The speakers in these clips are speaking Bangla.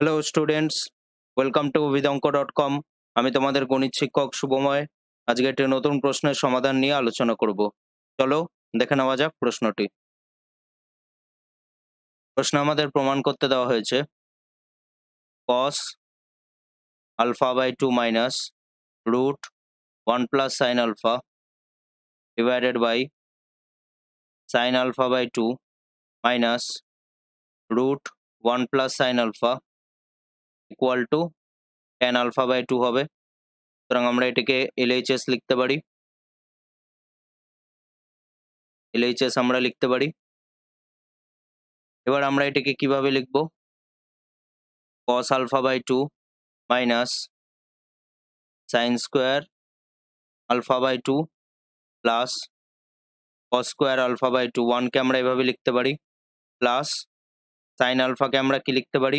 হ্যালো স্টুডেন্টস ওয়েলকাম টু বিদঙ্ক ডট কম আমি তোমাদের গণিত শিক্ষক শুভময় আজকে একটি নতুন প্রশ্নের সমাধান নিয়ে আলোচনা করব চলো দেখে নেওয়া যাক প্রশ্নটি প্রশ্ন আমাদের প্রমাণ করতে দেওয়া হয়েছে cos alpha by two minus root one plus sine alpha divided by sine alpha by two minus root one plus sine alpha equal to tan alpha by two হবে সুতরাং আমরা এটাকে এলএইচএস লিখতে পারি এলএইচএস আমরা লিখতে পারি এবার আমরা এটাকে কিভাবে লিখব cos alpha by two minus sine square alpha by two plus cos square alpha by two ওয়ানকে আমরা এভাবে লিখতে পারি প্লাস সাইন আলফাকে আমরা কি লিখতে পারি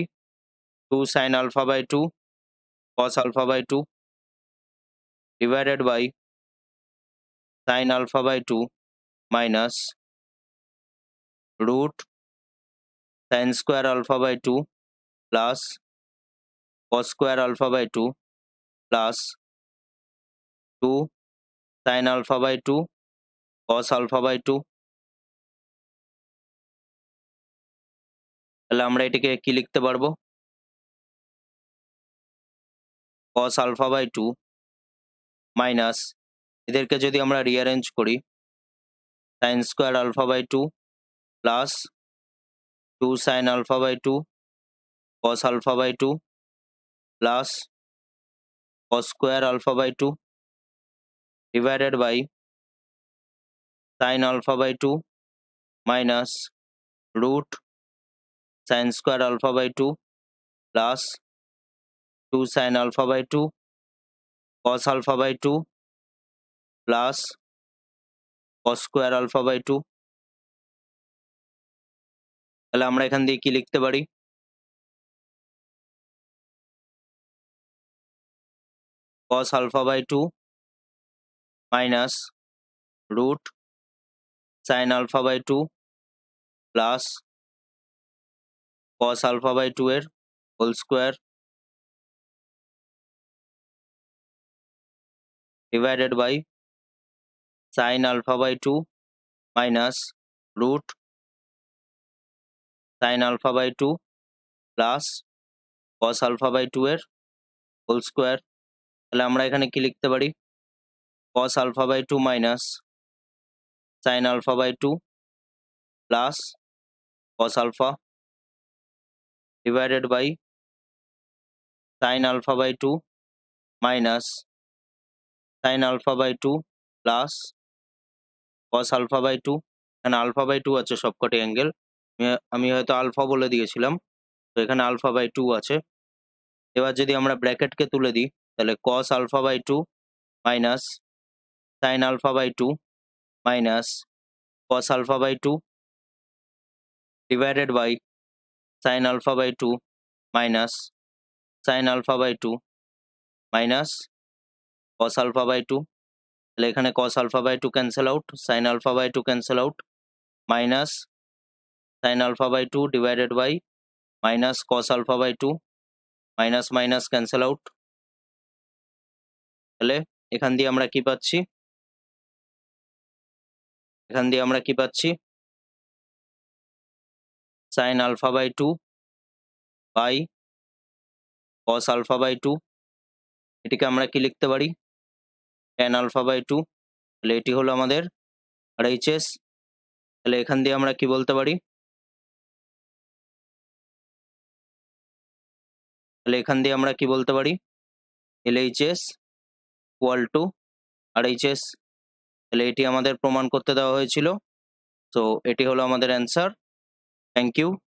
two sine alpha by two cos alpha by two divided by sine alpha by two minus root sine square alpha by two plus cos square alpha by two plus two sine alpha by two cos alpha by two তাহলে আমরা এটিকে কি লিখতে পারবো cos alpha by two minus এদেরকে যদি আমরা রিঅ্যারেঞ্জ করি sine square alpha by two plus two sine alpha by two cos alpha by two plus cos square alpha by two divided by sine alpha by two minus root sine square alpha by two plus 2 sin α / 2 cos α / 2 + cos² α / 2 তাহলে আমরা এখান দিয়ে কি লিখতে পারি cos α / 2 -√ sin α / 2 + cos α / 2 এর whole square divided by sine alpha by 2 minus root sine alpha by 2 plus cos alpha by 2 এর whole square তাহলে আমরা এখানে কি লিখতে পারি cos alpha by 2 minus sin alpha by 2 plus cos alpha divided by sin alpha by 2 minus sine alpha by two plus cos alpha by two এখানে আলফা বাই টু আছে সবকটি অ্যাঙ্গেল আমি হয়তো আলফা বলে দিয়েছিলাম তো এখানে আলফা বাই টু আছে এবার যদি আমরা ব্র্যাকেটকে তুলে দিই তাহলে cos alpha by two minus sine alpha by two minus cos alpha by two divided by sine alpha by two minus sine alpha by two minus cos alpha by two তাহলে এখানে cos alpha by two cancel out sine alpha by two cancel out minus sine alpha by two divided by minus cos alpha by two minus minus cancel out তাহলে এখান দিয়ে আমরা কি পাচ্ছি এখান দিয়ে আমরা কি পাচ্ছি sine alpha by two by cos alpha by two এটিকে আমরা কি লিখতে পারি টেন আলফা বাই টু তাহলে এটি হলো আমাদের আর এইচএস তাহলে এখান দিয়ে আমরা কি বলতে পারি তাহলে এখান দিয়ে আমরা কি বলতে পারি LHS equal to RHS তাহলে এটি আমাদের প্রমাণ করতে দেওয়া হয়েছিল তো এটি হলো আমাদের অ্যান্সার থ্যাংক ইউ